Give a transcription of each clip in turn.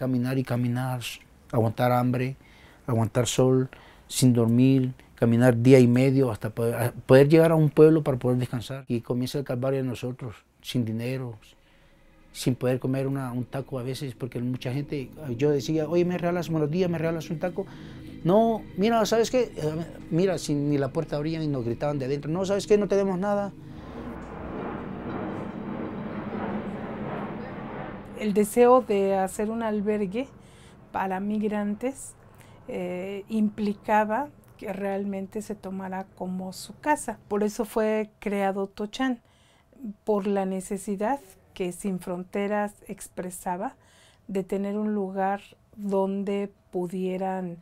caminar y caminar, aguantar hambre, aguantar sol, sin dormir, caminar día y medio hasta poder, llegar a un pueblo para poder descansar. Y comienza el calvario de nosotros, sin dinero, sin poder comer un taco a veces, porque mucha gente, yo decía, oye, me regalas buenos días, me regalas un taco. No, mira, ¿sabes qué? Eh, mira, ni la puerta abrían ni nos gritaban de adentro, no, ¿sabes qué? No tenemos nada. el deseo de hacer un albergue para migrantes eh, implicaba que realmente se tomara como su casa. Por eso fue creado Tochan, por la necesidad que Sin Fronteras expresaba de tener un lugar donde pudieran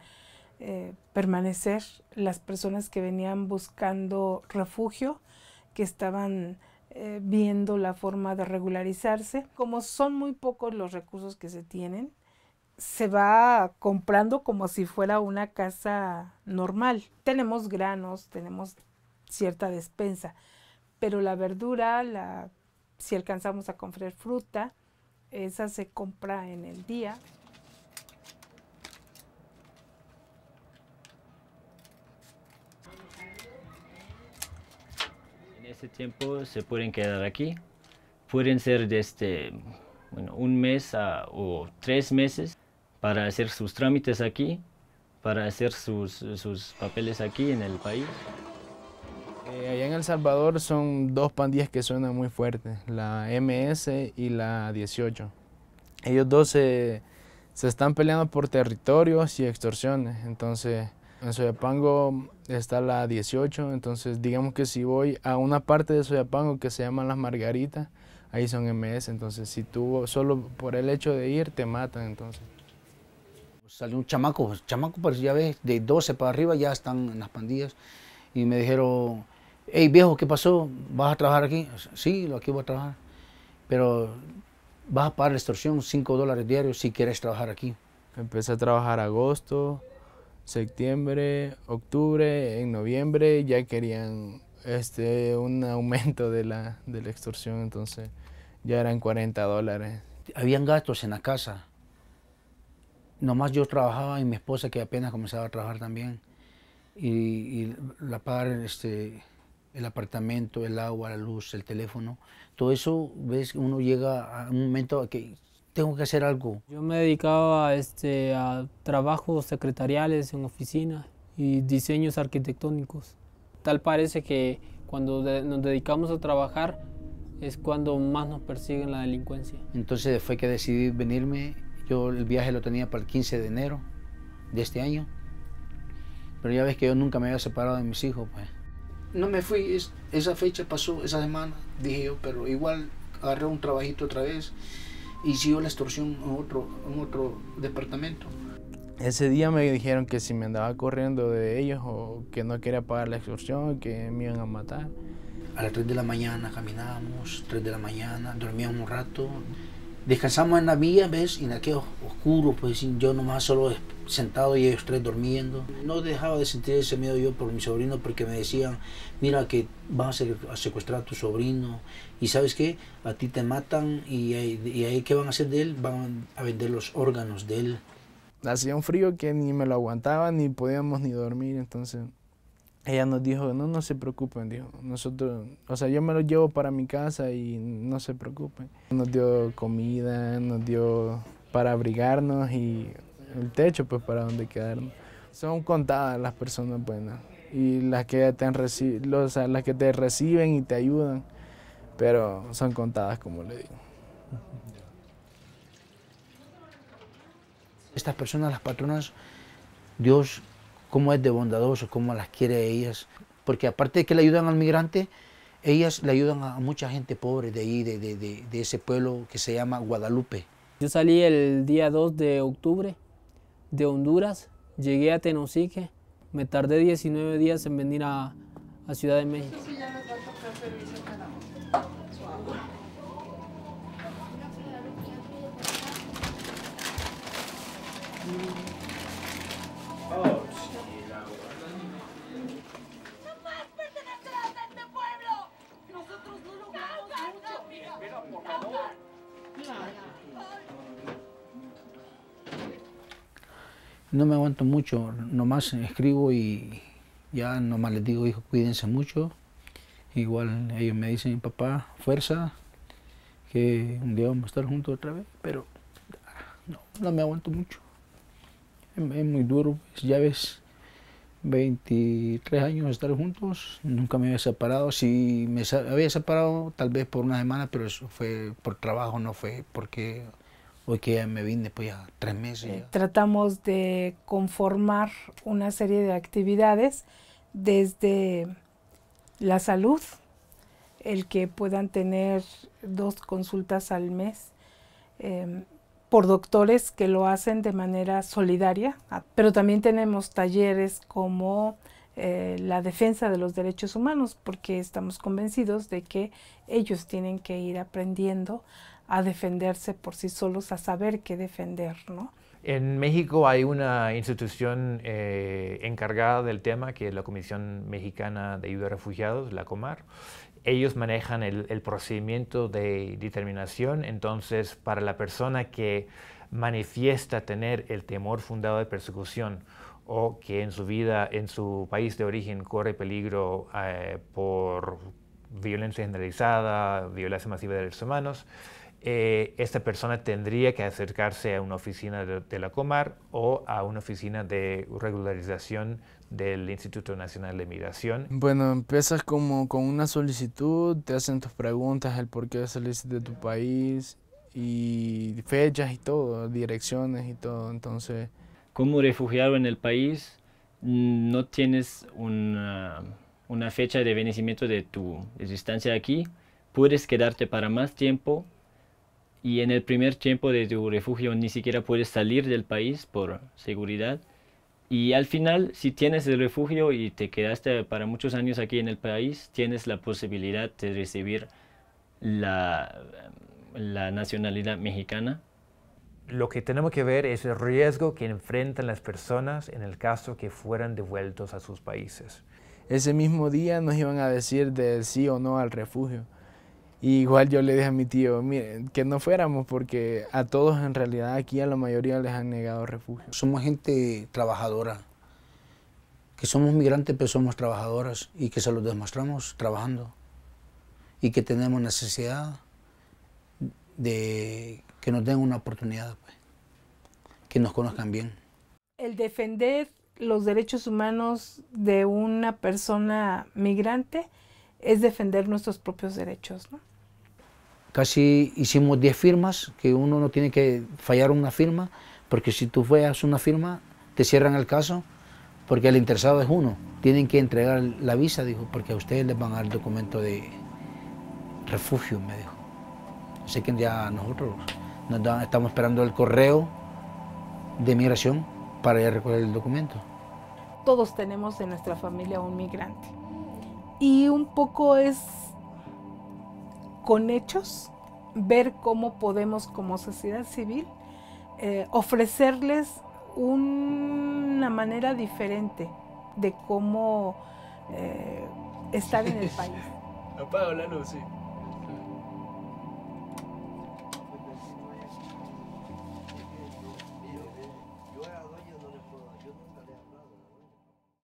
eh, permanecer las personas que venían buscando refugio, que estaban eh, viendo la forma de regularizarse. Como son muy pocos los recursos que se tienen, se va comprando como si fuera una casa normal. Tenemos granos, tenemos cierta despensa, pero la verdura, la, si alcanzamos a comprar fruta, esa se compra en el día, ese tiempo se pueden quedar aquí. Pueden ser desde este, bueno, un mes o tres meses para hacer sus trámites aquí, para hacer sus, papeles aquí en el país. Eh, allá en El Salvador son dos pandillas que suenan muy fuertes, la MS y la 18. Ellos dos se, se están peleando por territorios y extorsiones, entonces en Soyapango está la 18, entonces digamos que si voy a una parte de Soyapango que se llama Las Margaritas, ahí son MS, entonces si tú solo por el hecho de ir te matan entonces. Salió un chamaco, pues, chamaco, pero pues, ya ves, de 12 para arriba ya están en las pandillas y me dijeron, hey viejo, ¿qué pasó? ¿Vas a trabajar aquí? Sí, aquí voy a trabajar, pero vas a pagar la extorsión, 5 dólares diarios si quieres trabajar aquí. Empecé a trabajar agosto, septiembre, octubre, en noviembre ya querían este, un aumento de la, extorsión, entonces ya eran 40 dólares. Habían gastos en la casa. Nomás yo trabajaba y mi esposa que apenas comenzaba a trabajar también. Y, la pagar este, el apartamento, el agua, la luz, el teléfono. Todo eso, ves, uno llega a un momento que tengo que hacer algo. Yo me dedicaba este, a trabajos secretariales en oficinas y diseños arquitectónicos. Tal parece que cuando nos dedicamos a trabajar es cuando más nos persiguen la delincuencia. Entonces fue que decidí venirme. Yo el viaje lo tenía para el 15 de enero de este año. Pero ya ves que yo nunca me había separado de mis hijos, pues. No me fui, esa fecha pasó, esa semana, dije yo, pero igual agarré un trabajito otra vez y siguió la extorsión en otro, en otro departamento. Ese día me dijeron que si me andaba corriendo de ellos o que no quería pagar la extorsión, que me iban a matar. A las 3 de la mañana caminábamos, 3 de la mañana, dormíamos un rato, Descansamos en la vía, ¿ves? En aquel oscuro, pues yo nomás solo sentado y ellos tres durmiendo. No dejaba de sentir ese miedo yo por mi sobrino porque me decían, mira que van a secuestrar a tu sobrino y sabes qué, a ti te matan y, y ahí qué van a hacer de él, van a vender los órganos de él. Hacía un frío que ni me lo aguantaba, ni podíamos ni dormir, entonces ella nos dijo, no, no se preocupen, dijo, nosotros, o sea, yo me lo llevo para mi casa y no se preocupen. Nos dio comida, nos dio para abrigarnos y el techo, pues, para donde quedarnos. Son contadas las personas buenas y las que te, han o las que te reciben y te ayudan, pero son contadas, como le digo. Estas personas, las patronas, Dios cómo es de bondadoso, cómo las quiere ellas. Porque aparte de que le ayudan al migrante, ellas le ayudan a mucha gente pobre de ahí, de, ese pueblo que se llama Guadalupe. Yo salí el día 2 de octubre de Honduras, llegué a Tenosique, me tardé 19 días en venir a, a Ciudad de México. No me aguanto mucho, nomás escribo y ya nomás les digo, hijo, cuídense mucho. Igual ellos me dicen, papá, fuerza, que un día vamos a estar juntos otra vez, pero ah, no, no me aguanto mucho. Es, muy duro, pues, ya ves, 23 años de estar juntos, nunca me había separado. Si me había separado, tal vez por una semana, pero eso fue por trabajo, no fue porque hoy que me vine, pues ya tres meses. Tratamos de conformar una serie de actividades desde la salud, el que puedan tener dos consultas al mes. Em, por doctores que lo hacen de manera solidaria, ah, pero también tenemos talleres como eh, la defensa de los derechos humanos, porque estamos convencidos de que ellos tienen que ir aprendiendo a defenderse por sí solos, a saber qué defender, ¿no? En México hay una institución eh, encargada del tema, que es la Comisión Mexicana de Ayuda a Refugiados, la COMAR. Ellos manejan el, procedimiento de determinación, entonces para la persona que manifiesta tener el temor fundado de persecución o que en su vida, en su país de origen, corre peligro eh, por violencia generalizada, violencia masiva de derechos humanos, eh, esta persona tendría que acercarse a una oficina de, la Comar o a una oficina de regularización del Instituto Nacional de Migración. Bueno, empiezas como con una solicitud, te hacen tus preguntas, el por qué saliste de tu país y fechas y todo, direcciones y todo, entonces... Como refugiado en el país, mm, no tienes una, una fecha de vencimiento de tu existencia aquí, puedes quedarte para más tiempo y en el primer tiempo de tu refugio ni siquiera puedes salir del país por seguridad. Y al final, si tienes el refugio y te quedaste para muchos años aquí en el país, tienes la posibilidad de recibir la, la nacionalidad mexicana. Lo que tenemos que ver es el riesgo que enfrentan las personas en el caso que fueran devueltos a sus países. Ese mismo día nos iban a decir de sí o no al refugio igual yo le dije a mi tío, miren, que no fuéramos porque a todos en realidad aquí a la mayoría les han negado refugio. Somos gente trabajadora, que somos migrantes pero somos trabajadoras y que se lo demostramos trabajando y que tenemos necesidad de que nos den una oportunidad, pues. que nos conozcan bien. El defender los derechos humanos de una persona migrante es defender nuestros propios derechos, ¿no? casi hicimos 10 firmas, que uno no tiene que fallar una firma, porque si tú fallas una firma, te cierran el caso, porque el interesado es uno. Tienen que entregar la visa, dijo, porque a ustedes les van a dar el documento de refugio, me dijo. sé que ya nosotros estamos esperando el correo de migración para ir a recoger el documento. Todos tenemos en nuestra familia un migrante. Y un poco es con hechos, ver cómo podemos como sociedad civil eh, ofrecerles una manera diferente de cómo eh, estar en el país.